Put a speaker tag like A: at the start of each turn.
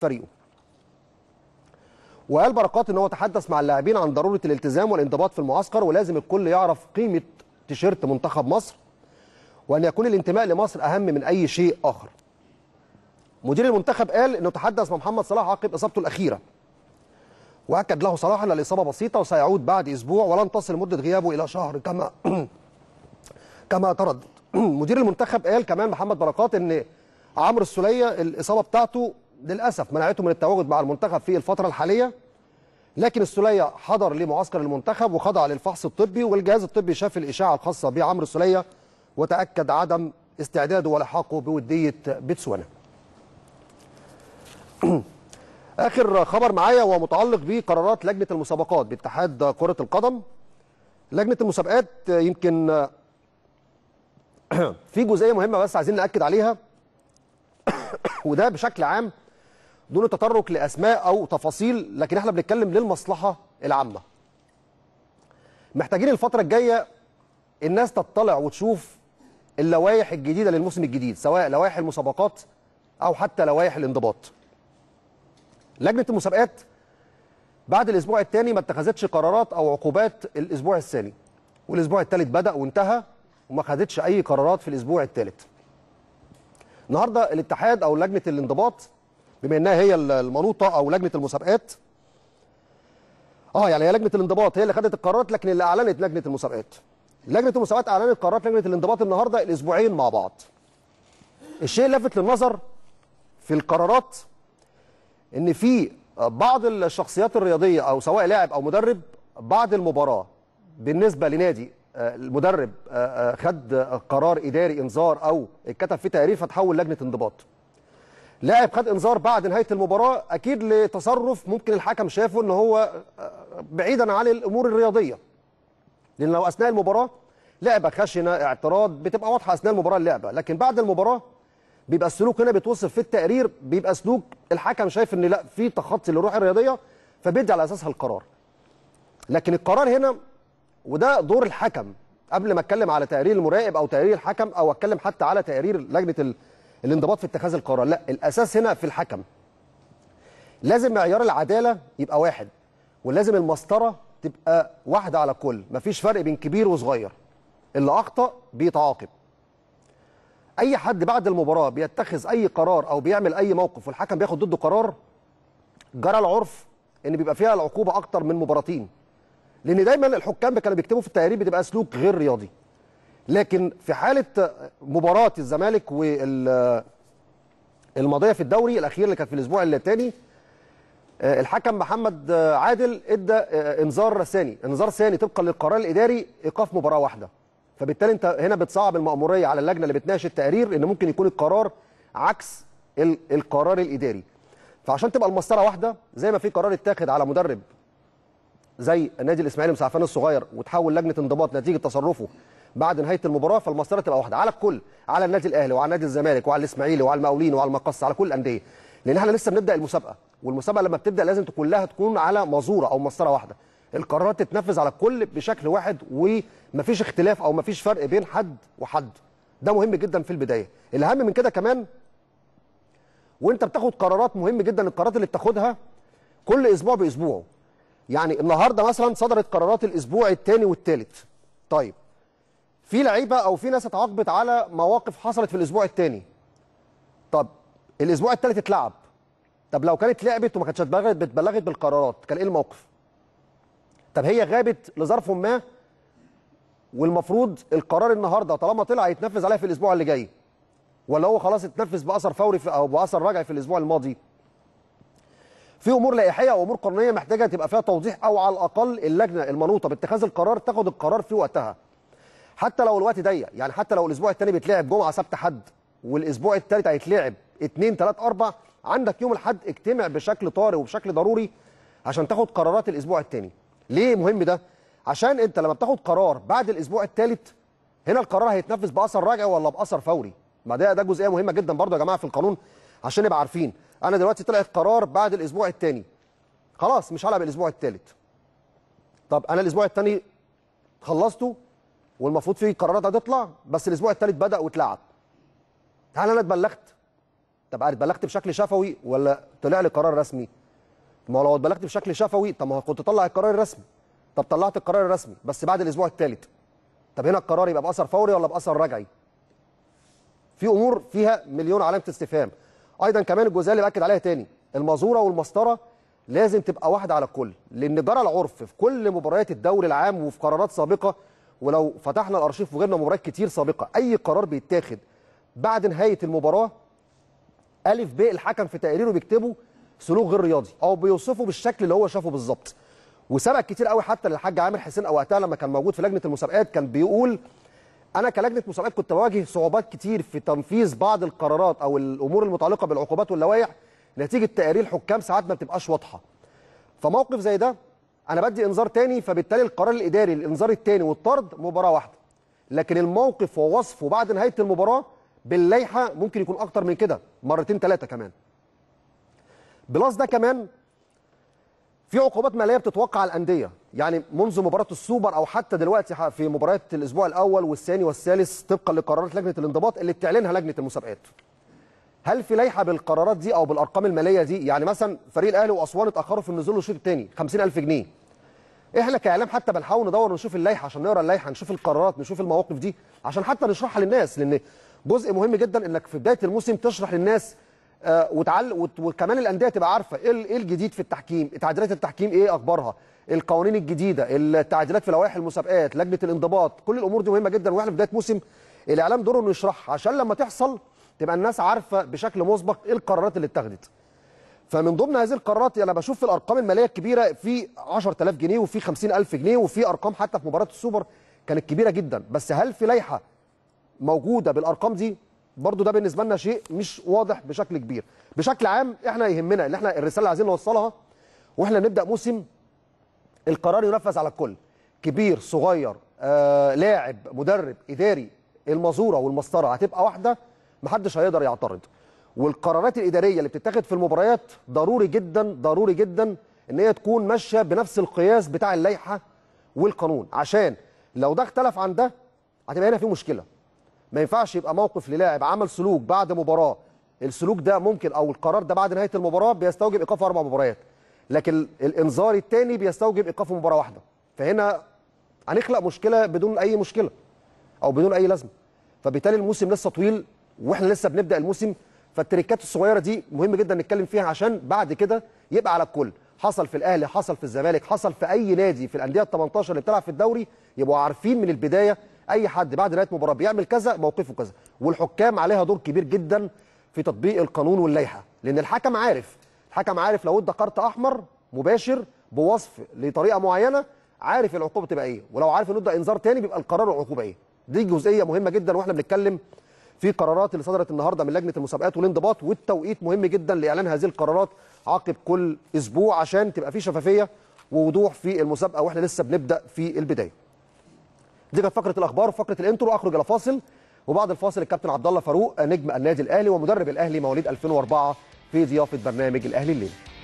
A: فريقه وقال بركات ان هو تحدث مع اللاعبين عن ضروره الالتزام والانضباط في المعسكر ولازم الكل يعرف قيمه تيشيرت منتخب مصر وان يكون الانتماء لمصر اهم من اي شيء اخر مدير المنتخب قال انه تحدث مع محمد صلاح عقب اصابته الاخيره واكد له صلاح ان الاصابه بسيطه وسيعود بعد اسبوع ولن تصل مده غيابه الى شهر كما كما تردد مدير المنتخب قال كمان محمد بركات ان عمرو السوليه الاصابه بتاعته للاسف منعته من التواجد مع المنتخب في الفتره الحاليه لكن السوليه حضر لمعسكر المنتخب وخضع للفحص الطبي والجهاز الطبي شاف الاشاعه الخاصه بعمرو السوليه وتاكد عدم استعداده ولحاقه بوديه بتسوانا. اخر خبر معايا هو متعلق بقرارات لجنه المسابقات باتحاد كره القدم. لجنه المسابقات يمكن في جزئيه مهمه بس عايزين ناكد عليها وده بشكل عام دون التطرق لاسماء او تفاصيل لكن احنا بنتكلم للمصلحه العامه محتاجين الفتره الجايه الناس تطلع وتشوف اللوائح الجديده للموسم الجديد سواء لوائح المسابقات او حتى لوائح الانضباط لجنه المسابقات بعد الاسبوع الثاني ما اتخذتش قرارات او عقوبات الاسبوع الثاني والاسبوع الثالث بدا وانتهى وما خدتش اي قرارات في الاسبوع الثالث النهارده الاتحاد او لجنه الانضباط بما انها هي المنوطه او لجنه المسابقات اه يعني هي لجنه الانضباط هي اللي خدت القرارات لكن اللي اعلنت لجنه المسابقات لجنه المسابقات اعلنت قرارات لجنه الانضباط النهارده الاسبوعين مع بعض الشيء اللافت للنظر في القرارات ان في بعض الشخصيات الرياضيه او سواء لاعب او مدرب بعد المباراه بالنسبه لنادي آه، المدرب آه، آه، خد قرار اداري انذار او اتكتب فيه تعريف فتحول لجنه انضباط لاعب خد انذار بعد نهايه المباراه اكيد لتصرف ممكن الحكم شافه ان هو آه، بعيدا عن الامور الرياضيه لان لو اثناء المباراه لعبه خشنه اعتراض بتبقى واضحه اثناء المباراه اللعبه لكن بعد المباراه بيبقى السلوك هنا بيتوصف في التقرير بيبقى سلوك الحكم شايف ان لا في تخطي للروح الرياضيه فبيدي على اساسها القرار لكن القرار هنا وده دور الحكم قبل ما اتكلم على تقرير المراقب او تقرير الحكم او اتكلم حتى على تقرير لجنه الانضباط في اتخاذ القرار لا الاساس هنا في الحكم لازم معيار العداله يبقى واحد ولازم المسطره تبقى واحده على الكل مفيش فرق بين كبير وصغير اللي اخطا بيتعاقب اي حد بعد المباراه بيتخذ اي قرار او بيعمل اي موقف والحكم بياخد ضده قرار جرى العرف ان بيبقى فيها العقوبه اكتر من مباراتين لان دايما الحكام كانوا بيكتبوا في التقارير بتبقى سلوك غير رياضي لكن في حالة مباراة الزمالك والماضية في الدوري الأخير اللي كانت في الأسبوع الثاني آه، الحكم محمد آه، عادل ادى آه، انذار ثاني انذار ثاني طبقا للقرار الاداري ايقاف مباراه واحده فبالتالي انت هنا بتصعب الماموريه على اللجنه اللي بتناقش التقرير ان ممكن يكون القرار عكس القرار الاداري فعشان تبقى المسطره واحده زي ما في قرار اتاخد على مدرب زي النادي الاسماعيلي مسعفان الصغير وتحول لجنه انضباط نتيجه تصرفه بعد نهايه المباراه فالمسطره تبقى واحده على الكل على النادي الاهلي وعلى نادي الزمالك وعلى الاسماعيلي وعلى المقاولين وعلى المقص على كل الانديه لان احنا لسه بنبدا المسابقه والمسابقه لما بتبدا لازم كلها تكون على مازوره او مسطره واحده القرارات تتنفذ على الكل بشكل واحد ومفيش اختلاف او مفيش فرق بين حد وحد ده مهم جدا في البدايه الاهم من كده كمان وانت بتاخد قرارات مهم جدا القرارات اللي بتاخدها كل اسبوع باسبوعه يعني النهارده مثلا صدرت قرارات الاسبوع الثاني والثالث طيب في لعيبه او في ناس اتعاقبت على مواقف حصلت في الاسبوع الثاني طب الاسبوع الثالث اتلعب طب لو كانت لعبت وما كانتش اتبلغت بالقرارات كان ايه الموقف طب هي غابت لظرف ما والمفروض القرار النهارده طالما طلع يتنفذ عليها في الاسبوع اللي جاي ولا هو خلاص اتنفذ باثر فوري في او باثر رجعي في الاسبوع الماضي في امور لائحيه وامور قانونيه محتاجه تبقى فيها توضيح او على الاقل اللجنه المنوطه باتخاذ القرار تاخد القرار في وقتها حتى لو الوقت ضيق يعني حتى لو الاسبوع الثاني بيتلعب جمعه سبت حد والاسبوع الثالث هيتلعب 2 3 4 عندك يوم الاحد اجتمع بشكل طارئ وبشكل ضروري عشان تاخد قرارات الاسبوع الثاني ليه مهم ده عشان انت لما بتاخد قرار بعد الاسبوع الثالث هنا القرار هيتنفذ باثر راجع ولا باثر فوري ما ده ده جزئيه مهمه جدا برضه يا جماعه في القانون عشان نبقى عارفين انا دلوقتي طلعت قرار بعد الاسبوع الثاني خلاص مش هلعب الاسبوع الثالث طب انا الاسبوع الثاني خلصته والمفروض في قرارات هتطلع بس الاسبوع الثالث بدا واتلعب هل انا اتبلغت طب انا اتبلغت بشكل شفوي ولا طلع لي قرار رسمي ما هو لو اتبلغت بشكل شفوي طب ما كنت طلع القرار الرسمي طب طلعت القرار الرسمي بس بعد الاسبوع الثالث طب هنا القرار يبقى باثر فوري ولا باثر رجعي في امور فيها مليون علامه استفهام ايضا كمان الجزئيه اللي باكد عليها تاني المازوره والمسطره لازم تبقى واحده على الكل لان جرى العرف في كل مباريات الدوري العام وفي قرارات سابقه ولو فتحنا الارشيف وجدنا مباريات كتير سابقه اي قرار بيتاخد بعد نهايه المباراه الف ب الحكم في تقريره بيكتبه سلوك غير رياضي او بيوصفه بالشكل اللي هو شافه بالظبط وسبق كتير قوي حتى للحاج عامر حسين او وقتها لما كان موجود في لجنه المسابقات كان بيقول انا كلجنه مسابقات كنت بواجه صعوبات كتير في تنفيذ بعض القرارات او الامور المتعلقه بالعقوبات واللوائح نتيجه تقارير الحكام ساعات ما بتبقاش واضحه فموقف زي ده انا بدي انذار تاني فبالتالي القرار الاداري الانذار التاني والطرد مباراه واحده لكن الموقف ووصفه بعد نهايه المباراه باللائحه ممكن يكون اكتر من كده مرتين ثلاثه كمان بلس ده كمان في عقوبات ماليه بتتوقع على الانديه يعني منذ مباراه السوبر او حتى دلوقتي في مباريات الاسبوع الاول والثاني والثالث طبقا لقرارات لجنه الانضباط اللي بتعلنها لجنه المسابقات هل في لائحه بالقرارات دي او بالارقام الماليه دي يعني مثلا فريق الاهلي واسوان اتاخروا في النزول للشوط الثاني 50000 جنيه احنا كاعلام حتى بنحاول ندور نشوف اللائحه عشان نقرا اللائحه نشوف القرارات نشوف المواقف دي عشان حتى نشرحها للناس لان جزء مهم جدا انك في بدايه الموسم تشرح للناس آه، وتعل وكمان الانديه تبقى عارفه إيه, ايه الجديد في التحكيم تعديلات التحكيم ايه اخبارها القوانين الجديده التعديلات في لوائح المسابقات لجنه الانضباط كل الامور دي مهمه جدا واحنا في بدايه موسم الاعلام دوره انه يشرحها عشان لما تحصل تبقى الناس عارفه بشكل مسبق ايه القرارات اللي اتخذت فمن ضمن هذه القرارات انا بشوف في الارقام الماليه الكبيره في 10000 جنيه وفي 50000 جنيه وفي ارقام حتى في مباراه السوبر كانت كبيره جدا بس هل في لائحه موجوده بالارقام دي برضو ده بالنسبه لنا شيء مش واضح بشكل كبير بشكل عام احنا يهمنا ان احنا الرساله اللي عايزين نوصلها واحنا نبدا موسم القرار ينفذ على الكل كبير صغير آه، لاعب مدرب اداري المزوره والمسطره هتبقى واحده محدش هيقدر يعترض والقرارات الاداريه اللي بتتاخد في المباريات ضروري جدا ضروري جدا ان هي تكون ماشيه بنفس القياس بتاع اللائحه والقانون عشان لو ده اختلف عن ده هتبقى هنا في مشكله ما ينفعش يبقى موقف للاعب عمل سلوك بعد مباراه السلوك ده ممكن او القرار ده بعد نهايه المباراه بيستوجب ايقاف اربع مباريات لكن الانذار الثاني بيستوجب ايقاف مباراه واحده فهنا هنخلق مشكله بدون اي مشكله او بدون اي لازمه فبالتالي الموسم لسه طويل واحنا لسه بنبدا الموسم فالتريكات الصغيره دي مهم جدا نتكلم فيها عشان بعد كده يبقى على الكل حصل في الاهلي حصل في الزمالك حصل في اي نادي في الانديه ال 18 اللي بتلعب في الدوري يبقوا عارفين من البدايه اي حد بعد نهايه مباراه بيعمل كذا موقفه كذا والحكام عليها دور كبير جدا في تطبيق القانون واللائحه لان الحكم عارف الحكم عارف لو ادى كارت احمر مباشر بوصف لطريقه معينه عارف العقوبه تبقى ايه ولو عارف انه ادى انذار تاني بيبقى القرار العقوبه ايه دي جزئيه مهمه جدا واحنا بنتكلم في قرارات اللي صدرت النهارده من لجنه المسابقات والانضباط والتوقيت مهم جدا لاعلان هذه القرارات عقب كل اسبوع عشان تبقى في شفافيه ووضوح في المسابقه واحنا لسه بنبدا في البدايه. دي كانت فقره الاخبار وفقره الانترو اخرج الى فاصل وبعد الفاصل الكابتن عبد الله فاروق نجم النادي الاهلي ومدرب الاهلي مواليد 2004 في ضيافه برنامج الاهلي الليلي.